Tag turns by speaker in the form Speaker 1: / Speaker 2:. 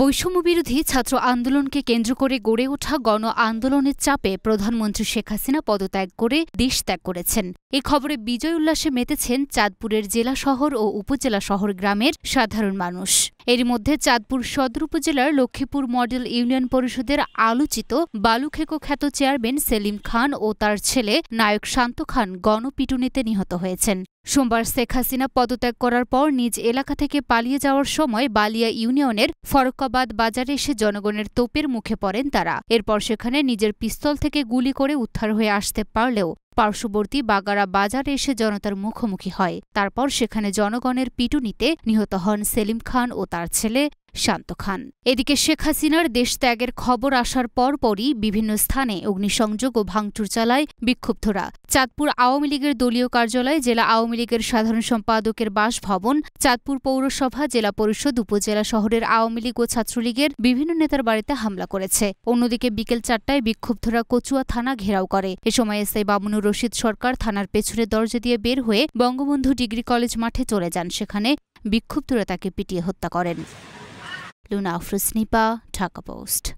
Speaker 1: বৈষম্য বিরোধী ছাত্র আন্দোলনকে কেন্দ্র করে গড়ে ওঠা গণ আন্দোলনের চাপে প্রধানমন্ত্রী শেখ হাসিনা পদত্যাগ করে দেশ ত্যাগ করেছেন এ খবরে বিজয় উল্লাসে মেতেছেন চাঁদপুরের জেলা শহর ও উপজেলা শহর গ্রামের সাধারণ মানুষ এর মধ্যে চাঁদপুর সদর উপজেলার লক্ষ্মীপুর মডেল ইউনিয়ন পরিষদের আলোচিত বালুখেকো খ্যাত চেয়ারম্যান সেলিম খান ও তার ছেলে নায়ক শান্ত খান গণপিটুনিতে নিহত হয়েছেন সোমবার শেখ হাসিনা পদত্যাগ করার পর নিজ এলাকা থেকে পালিয়ে যাওয়ার সময় বালিয়া ইউনিয়নের ফরকাবাদ বাজারে এসে জনগণের তোপের মুখে পড়েন তারা এরপর সেখানে নিজের পিস্তল থেকে গুলি করে উদ্ধার হয়ে আসতে পারলেও পার্শ্ববর্তী বাগারা বাজারে এসে জনতার মুখোমুখি হয় তারপর সেখানে জনগণের পিটুনিতে নিহত হন সেলিম খান ও তার ছেলে শান্ত খান এদিকে শেখ হাসিনার দেশ ত্যাগের খবর আসার পরপরই বিভিন্ন স্থানে অগ্নিসংযোগ ও ভাঙচুর চালায় বিক্ষুব্ধরা চাঁদপুর আওয়ামী লীগের দলীয় কার্যালয় জেলা আওয়ামী লীগের সাধারণ সম্পাদকের বাসভবন চাঁদপুর পৌরসভা জেলা পরিষদ উপজেলা শহরের আওয়ামী লীগ ও ছাত্রলীগের বিভিন্ন নেতার বাড়িতে হামলা করেছে অন্যদিকে বিকেল চারটায় বিক্ষুব্ধরা কচুয়া থানা ঘেরাও করে এ সময় এসআই বামুনুর রশিদ সরকার থানার পেছনে দরজা দিয়ে বের হয়ে বঙ্গবন্ধু ডিগ্রি কলেজ মাঠে চলে যান সেখানে বিক্ষুব্ধরা তাকে পিটিয়ে হত্যা করেন Luna Frusnipa, Taka Post.